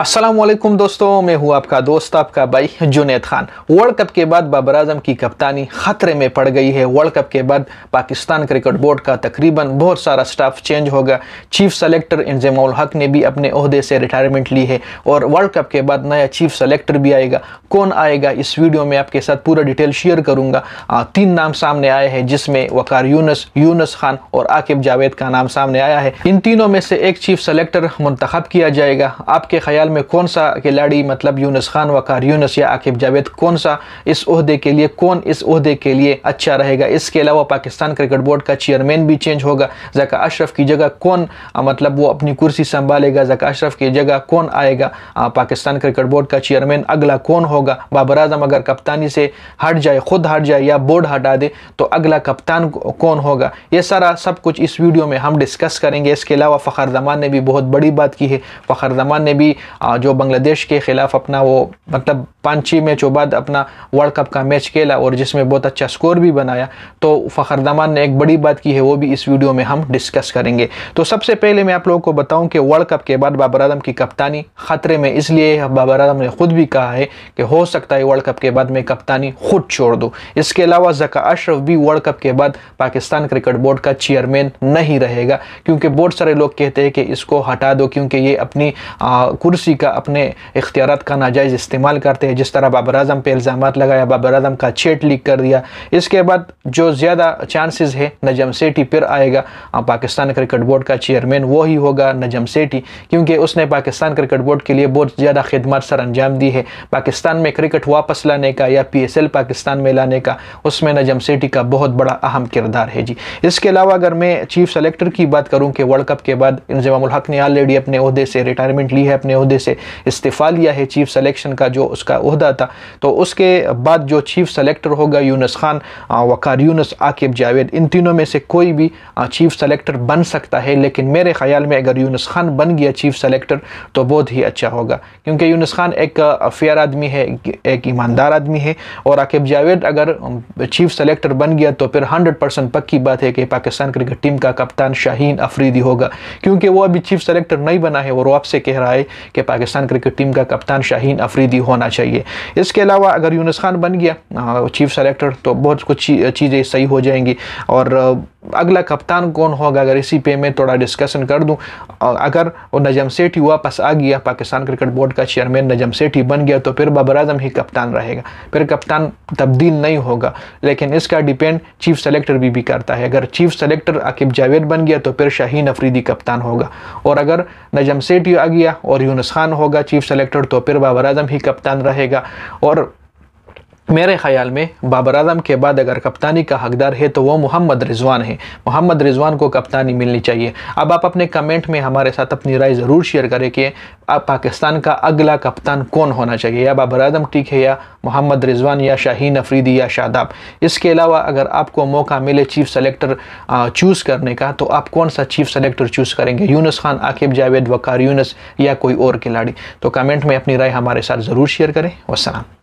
असलम दोस्तों मैं हूँ आपका दोस्त आपका भाई जुनेद खान वर्ल्ड कप के बाद बाबर अजम की कप्तानी खतरे में पड़ गई है वर्ल्ड कप के बाद पाकिस्तान क्रिकेट बोर्ड का तकरीबन बहुत सारा स्टाफ चेंज होगा चीफ सेलेक्टर इंजमाउल हक ने भी अपने अहदे से रिटायरमेंट ली है और वर्ल्ड कप के बाद नया चीफ सेलेक्टर भी आएगा कौन आएगा इस वीडियो में आपके साथ पूरा डिटेल शेयर करूँगा तीन नाम सामने आए हैं जिसमें वकार यूनस यूनस खान और आकिब जावेद का नाम सामने आया है इन तीनों में से एक चीफ सेलेक्टर मंतखब किया जाएगा आपके ख्याल ख्याल में कौन सा खिलाड़ी मतलब यूनस खान वकार यूनस या आकिब जावेद कौन सा इस अहदे के लिए कौन इस अहदे के लिए अच्छा रहेगा इसके अलावा पाकिस्तान क्रिकेट बोर्ड का चेयरमैन भी चेंज होगा जका अशरफ की जगह कौन मतलब वो अपनी कुर्सी संभालेगा जका अशरफ की जगह कौन आएगा पाकिस्तान क्रिकेट बोर्ड का चेयरमैन अगला कौन होगा बाबर अजम अगर कप्तानी से हट जाए खुद हट जाए या बोर्ड हटा दे तो अगला कप्तान कौन होगा ये सारा सब कुछ इस वीडियो में हम डिस्कस करेंगे इसके अलावा फ़खर जमान ने भी बहुत बड़ी बात की है फ़खर जमान ने भी जो बांग्लादेश के ख़िलाफ़ अपना वो मतलब पाँच छः मैचों बाद अपना वर्ल्ड कप का मैच खेला और जिसमें बहुत अच्छा स्कोर भी बनाया तो फ़खर दमान ने एक बड़ी बात की है वो भी इस वीडियो में हम डिस्कस करेंगे तो सबसे पहले मैं आप लोगों को बताऊँ कि वर्ल्ड कप के बाद बाबर आजम की कप्तानी ख़तरे में इसलिए बाबर आजम ने ख़ुद भी कहा है कि हो सकता है वर्ल्ड कप के बाद मैं कप्तानी खुद छोड़ दूँ इसके अलावा जका अशरफ भी वर्ल्ड कप के बाद पाकिस्तान क्रिकेट बोर्ड का चेयरमैन नहीं रहेगा क्योंकि बहुत सारे लोग कहते हैं कि इसको हटा दो क्योंकि ये अपनी कुर्सी कुर्सी का अपने इख्तियार का नाजायज़ इस्तेमाल करते हैं जिस तरह बाबर अजम पर इल्ज़ाम लगाया बाबर अजम का छेट लीक कर दिया इसके बाद जो ज़्यादा चांसेस है नजम सेठी फिर आएगा हाँ, पाकिस्तान क्रिकेट बोर्ड का चेयरमैन वो ही होगा नजम सेठी क्योंकि उसने पाकिस्तान क्रिकेट बोर्ड के लिए बहुत ज़्यादा खदमत सर अंजाम दी है पाकिस्तान में क्रिकेट वापस लाने का या पी एस एल पाकिस्तान में लाने का उसमें नजम सेठी का बहुत बड़ा अहम किरदार है जी इसके अलावा अगर मैं चीफ सेलेक्टर की बात करूँ कि वर्ल्ड कप के बाद इंजमाम हक ने ऑलरेडी अपने अहदे से रिटायरमेंट ली है अपने अहदे अहदे से इस्तीफ़ा लिया है चीफ सेलेक्शन का जो उसका अहदा था तो उसके बाद जो चीफ सेलेक्टर होगा यूनस खान वक़ार यूनस आकिब जावेद इन तीनों में से कोई भी चीफ सेलेक्टर बन सकता है लेकिन मेरे ख्याल में अगर यूनस खान बन गया चीफ सेलेक्टर तो बहुत ही अच्छा होगा क्योंकि यूनस खान एक फेयर आदमी है एक ईमानदार आदमी है और आकिब जावेद अगर चीफ सेलेक्टर बन गया तो फिर हंड्रेड परसेंट पक्की बात है कि पाकिस्तान क्रिकेट टीम का कप्तान शाहीन अफरीदी होगा क्योंकि वो अभी चीफ सेलेक्टर नहीं बना है और वो आपसे कह रहा है कि पाकिस्तान क्रिकेट टीम का कप्तान शाहीन अफरीदी होना चाहिए इसके अलावा अगर यूनस खान बन गया चीफ सेलेक्टर तो बहुत कुछ चीज़ें सही हो जाएंगी और अगला कप्तान कौन होगा अगर इसी पे मैं थोड़ा डिस्कशन कर दूं अगर वो नजम सेठी वापस आ गया पाकिस्तान क्रिकेट बोर्ड का चेयरमैन नजम सेठी बन गया तो फिर बाबर आजम ही कप्तान रहेगा फिर कप्तान तब्दील नहीं होगा लेकिन इसका डिपेंड चीफ सेलेक्टर भी, भी करता है अगर चीफ सेलेक्टर आकिब जावेद बन गया तो फिर शाहीन अफरीदी कप्तान होगा और अगर नजम सेठी आ गया और यूनस खान होगा चीफ सेलेक्टर तो फिर बाबर आजम ही कप्तान रहेगा और मेरे ख्याल में बाबर आजम के बाद अगर कप्तानी का हकदार है तो वो मोहम्मद रिजवान है मोहम्मद रिजवान को कप्तानी मिलनी चाहिए अब आप अपने कमेंट में हमारे साथ अपनी राय ज़रूर शेयर करें कि पाकिस्तान का अगला कप्तान कौन होना चाहिए या बाबर आजम ठीक है या मोहम्मद रिजवान या शाहीन अफरीदी या शादाब इसके अलावा अगर आपको मौका मिले चीफ सेलेक्टर चूज़ करने का तो आप कौन सा चीफ सेलेक्टर चूज़ करेंगे यूनस खान आकिब जावेद वकार यूनस या कोई और खिलाड़ी तो कमेंट में अपनी राय हमारे साथ ज़रूर शेयर करें वसलम